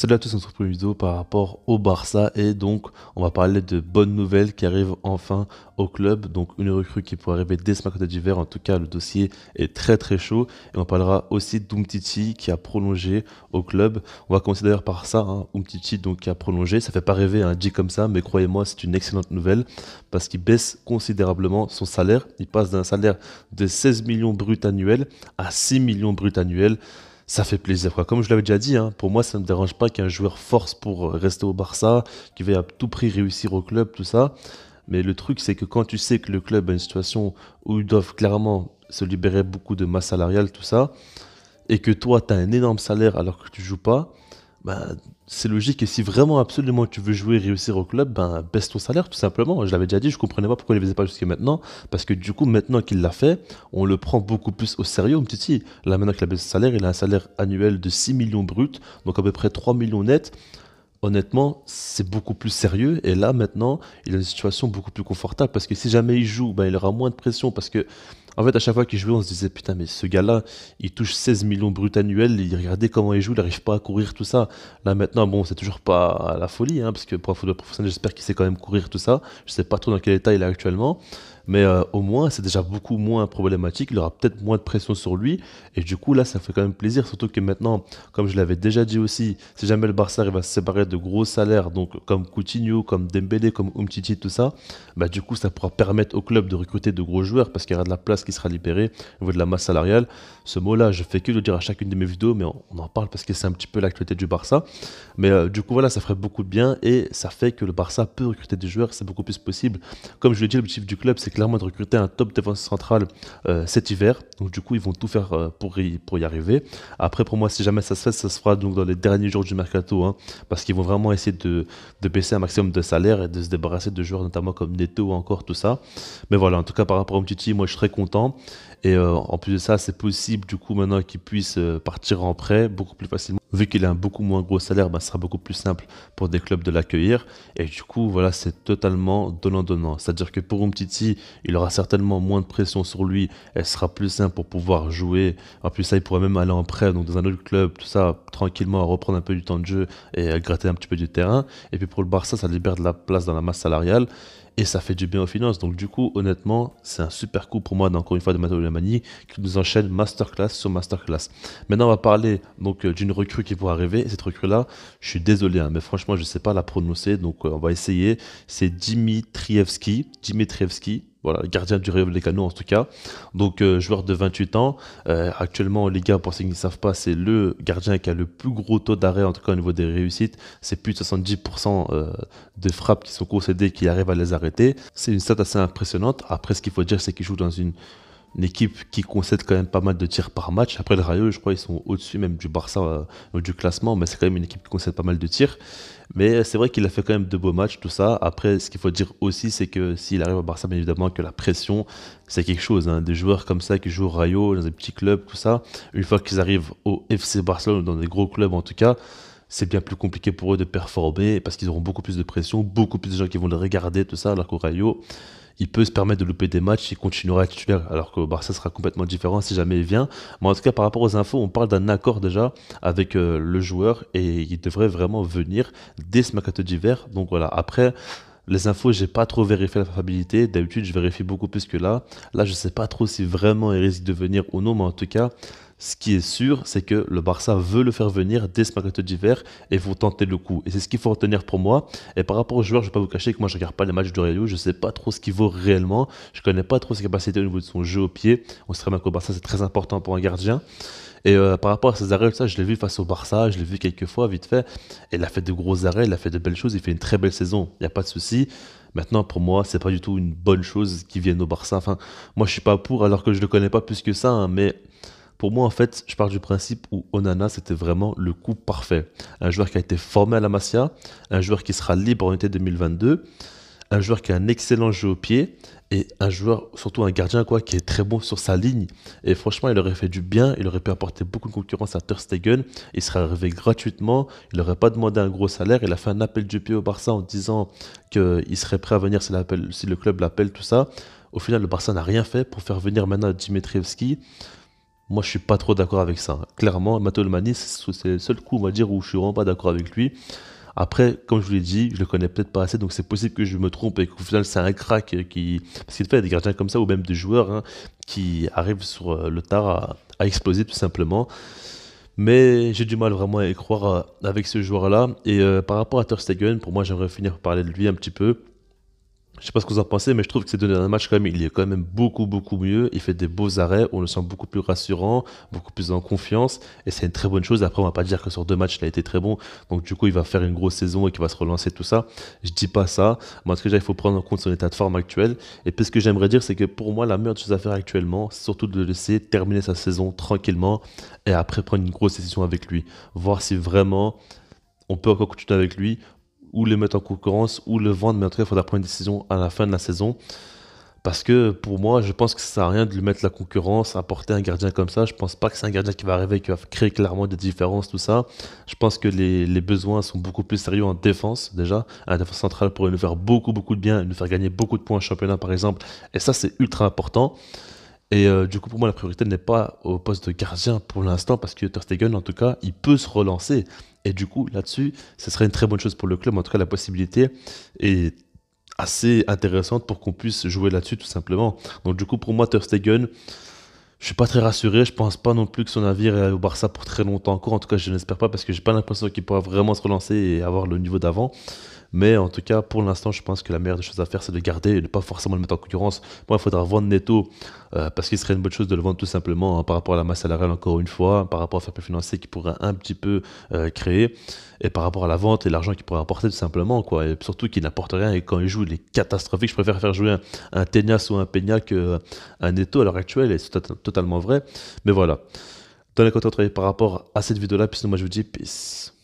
Salut à tous, on se retrouve une vidéo par rapport au Barça et donc on va parler de bonnes nouvelles qui arrivent enfin au club. Donc une recrue qui pourrait arriver dès ce matin d'hiver, en tout cas le dossier est très très chaud. Et on parlera aussi d'Umtiti qui a prolongé au club. On va commencer d'ailleurs par ça, hein. Umtiti donc qui a prolongé. Ça fait pas rêver un hein, dit comme ça, mais croyez-moi c'est une excellente nouvelle parce qu'il baisse considérablement son salaire. Il passe d'un salaire de 16 millions bruts annuels à 6 millions bruts annuels ça fait plaisir. Quoi. Comme je l'avais déjà dit, hein, pour moi, ça ne me dérange pas qu'un joueur force pour euh, rester au Barça, qui veuille à tout prix réussir au club, tout ça. Mais le truc, c'est que quand tu sais que le club a une situation où ils doivent clairement se libérer beaucoup de masse salariale, tout ça, et que toi, tu as un énorme salaire alors que tu joues pas, bah, c'est logique. Et si vraiment, absolument, tu veux jouer, et réussir au club, ben, baisse ton salaire, tout simplement. Je l'avais déjà dit, je comprenais pas pourquoi il ne faisait pas jusqu'à maintenant. Parce que du coup, maintenant qu'il l'a fait, on le prend beaucoup plus au sérieux. Tu là, maintenant qu'il a baissé son salaire, il a un salaire annuel de 6 millions bruts, donc à peu près 3 millions nets honnêtement, c'est beaucoup plus sérieux. Et là, maintenant, il est dans une situation beaucoup plus confortable parce que si jamais il joue, ben, il aura moins de pression parce que. En fait, à chaque fois qu'il jouait, on se disait Putain, mais ce gars-là, il touche 16 millions bruts annuels. Il, regardez comment il joue, il n'arrive pas à courir, tout ça. Là, maintenant, bon, c'est toujours pas la folie, hein, parce que pour un football professionnel, j'espère qu'il sait quand même courir, tout ça. Je ne sais pas trop dans quel état il est actuellement. Mais euh, au moins, c'est déjà beaucoup moins problématique. Il aura peut-être moins de pression sur lui. Et du coup, là, ça fait quand même plaisir. Surtout que maintenant, comme je l'avais déjà dit aussi, si jamais le Barça arrive à se séparer de gros salaires, donc comme Coutinho, comme Dembélé, comme Umtiti, tout ça, bah, du coup, ça pourra permettre au club de recruter de gros joueurs parce qu'il y aura de la place qui sera libérée au niveau de la masse salariale. Ce mot-là, je fais que le dire à chacune de mes vidéos, mais on, en parle parce que c'est un petit peu l'actualité du Barça. Mais euh, du coup, voilà, ça ferait beaucoup de bien et ça fait que le Barça peut recruter des joueurs, c'est beaucoup plus possible. Comme je l'ai dit, l'objectif du club, c'est de recruter un top défense central euh, cet hiver. Donc du coup, ils vont tout faire euh, pour, y, pour y arriver. Après, pour moi, si jamais ça se fait, ça se fera donc dans les derniers jours du mercato, hein, parce qu'ils vont vraiment essayer de, baisser un maximum de salaire et de se débarrasser de joueurs notamment comme Neto ou encore tout ça. Mais voilà, en tout cas par rapport à team moi je serais content. Et euh, en plus de ça, c'est possible du coup maintenant qu'ils puissent partir en prêt beaucoup plus facilement vu qu'il a un beaucoup moins gros salaire, bah, ce sera beaucoup plus simple pour des clubs de l'accueillir. Et du coup, voilà, c'est totalement donnant-donnant. C'est-à-dire que pour Umtiti, il aura certainement moins de pression sur lui. Elle sera plus simple pour pouvoir jouer. En plus, ça, il pourrait même aller en prêt, donc dans un autre club, tout ça, tranquillement, à reprendre un peu du temps de jeu et à gratter un petit peu du terrain. Et puis pour le Barça, ça libère de la place dans la masse salariale et ça fait du bien aux finances. Donc du coup, honnêtement, c'est un super coup pour moi, encore une fois, de Matteo qui nous enchaîne masterclass sur masterclass. Maintenant, on va parler donc euh, d'une recrue qui pourrait arriver. Cette recrue-là, je suis désolé, hein, mais franchement, je ne sais pas la prononcer, donc euh, on va essayer. C'est Dimitrievski. Dimitrievski, voilà, gardien du des canaux en tout cas. Donc euh, joueur de 28 ans, euh, actuellement les Liga, pour ceux qui ne savent pas, c'est le gardien qui a le plus gros taux d'arrêt en tout cas au niveau des réussites. C'est plus de 70% euh, de frappes qui sont concédées qui arrivent à les arrêter. C'est une stat assez impressionnante. Après, ce qu'il faut dire, c'est qu'il joue dans une une équipe qui concède quand même pas mal de tirs par match. Après le Rayo, je crois qu'ils sont au-dessus même du Barça euh, du classement, mais c'est quand même une équipe qui concède pas mal de tirs. Mais c'est vrai qu'il a fait quand même de beaux matchs, tout ça. Après, ce qu'il faut dire aussi, c'est que s'il arrive au Barça, bien évidemment que la pression, c'est quelque chose. Hein. Des joueurs comme ça qui jouent au Rayo, dans des petits clubs, tout ça, une fois qu'ils arrivent au FC Barcelone, dans des gros clubs en tout cas, c'est bien plus compliqué pour eux de performer parce qu'ils auront beaucoup plus de pression, beaucoup plus de gens qui vont les regarder, tout ça, alors qu'au Rayo, il peut se permettre de louper des matchs, il continuera à être titulaire, alors que Barça sera complètement différent si jamais il vient. Mais en tout cas, par rapport aux infos, on parle d'un accord déjà avec euh, le joueur et il devrait vraiment venir dès ce mercato d'hiver. Donc voilà, après. Les infos, j'ai pas trop vérifié la fiabilité. D'habitude, je vérifie beaucoup plus que là. Là, je sais pas trop si vraiment il risque de venir ou non, mais en tout cas, ce qui est sûr, c'est que le Barça veut le faire venir dès ce mercato d'hiver et faut tenter le coup. Et c'est ce qu'il faut retenir pour moi. Et par rapport au joueur, je vais pas vous cacher que moi je regarde pas les matchs de Rayo, je ne sais pas trop ce qu'il vaut réellement, je connais pas trop ses capacités au niveau de son jeu au pied. On se bien qu'au Barça c'est très important pour un gardien. Et euh, par rapport à ses arrêts, ça, je l'ai vu face au Barça, je l'ai vu quelques fois, vite fait. Et il a fait de gros arrêts, il a fait de belles choses, il fait une très belle saison, il n'y a pas de souci. Maintenant, pour moi, c'est pas du tout une bonne chose qu'il vienne au Barça. Enfin, moi, je suis pas pour, alors que je le connais pas plus que ça, hein. mais pour moi, en fait, je pars du principe où Onana, c'était vraiment le coup parfait. Un joueur qui a été formé à la Masia, un joueur qui sera libre en été 2022, un joueur qui a un excellent jeu au pied et un joueur, surtout un gardien, quoi, qui est très bon sur sa ligne. Et franchement, il aurait fait du bien, il aurait pu apporter beaucoup de concurrence à Ter il serait arrivé gratuitement, il n'aurait pas demandé un gros salaire, il a fait un appel du pied au Barça en disant qu'il serait prêt à venir si, si le club l'appelle, tout ça. Au final, le Barça n'a rien fait pour faire venir maintenant Dimitrievski. Moi, je suis pas trop d'accord avec ça. Clairement, Matolmani, c'est le seul coup, on va dire, où je suis vraiment pas d'accord avec lui. Après, comme je vous l'ai dit, je le connais peut-être pas assez, donc c'est possible que je me trompe et qu'au final, c'est un crack qui. Parce qu'il fait, des gardiens comme ça, ou même des joueurs hein, qui arrivent sur euh, le tard à, exploser tout simplement. Mais j'ai du mal vraiment à y croire euh, avec ce joueur-là. Et euh, par rapport à Ter pour moi, j'aimerais finir par parler de lui un petit peu. Je sais pas ce que vous en pensez, mais je trouve que ces deux derniers matchs, quand même, il est quand même beaucoup, beaucoup mieux. Il fait des beaux arrêts, on le sent beaucoup plus rassurant, beaucoup plus en confiance, et c'est une très bonne chose. Après, on va pas dire que sur deux matchs, il a été très bon, donc du coup, il va faire une grosse saison et qu'il va se relancer, tout ça. Je dis pas ça, Moi, ce que cas, il faut prendre en compte son état de forme actuel. Et puis, ce que j'aimerais dire, c'est que pour moi, la meilleure chose à faire actuellement, c'est surtout de le laisser terminer sa saison tranquillement, et après prendre une grosse décision avec lui. Voir si vraiment on peut encore continuer avec lui ou le mettre en concurrence ou le vendre, mais en tout cas, il faudra prendre une décision à la fin de la saison. Parce que pour moi, je pense que ça sert à rien de lui mettre la concurrence, apporter un gardien comme ça. Je pense pas que c'est un gardien qui va arriver, qui va créer clairement des différences, tout ça. Je pense que les, besoins sont beaucoup plus sérieux en défense, déjà. À la défense centrale pourrait nous faire beaucoup, beaucoup de bien, nous faire gagner beaucoup de points en championnat, par exemple. Et ça, c'est ultra important. Et euh, du coup, pour moi, la priorité n'est pas au poste de gardien pour l'instant, parce que Ter en tout cas, il peut se relancer. Et du coup, là-dessus, ce serait une très bonne chose pour le club. En tout cas, la possibilité est assez intéressante pour qu'on puisse jouer là-dessus, tout simplement. Donc, du coup, pour moi, Ter Stegen, je suis pas très rassuré. Je pense pas non plus que son navire est au Barça pour très longtemps encore. En tout cas, je n'espère pas, parce que j'ai pas l'impression qu'il pourra vraiment se relancer et avoir le niveau d'avant. Mais en tout cas, pour l'instant, je pense que la meilleure des choses à faire, c'est de garder et ne pas forcément le mettre en concurrence. Moi, il faudra vendre Netto euh, parce qu'il serait une bonne chose de le vendre tout simplement hein, par rapport à la masse salariale, encore une fois, par rapport à faire plus financier qui pourrait un petit peu euh, créer et par rapport à la vente et l'argent qu'il pourrait apporter tout simplement. Quoi. Et surtout qu'il n'apporte rien et quand il joue, il est catastrophique. Je préfère faire jouer un, Tenias ou un Peña qu'un euh, Netto à l'heure actuelle et c'est totalement vrai. Mais voilà. dans les de par rapport à cette vidéo-là. Puis moi, je vous dis peace.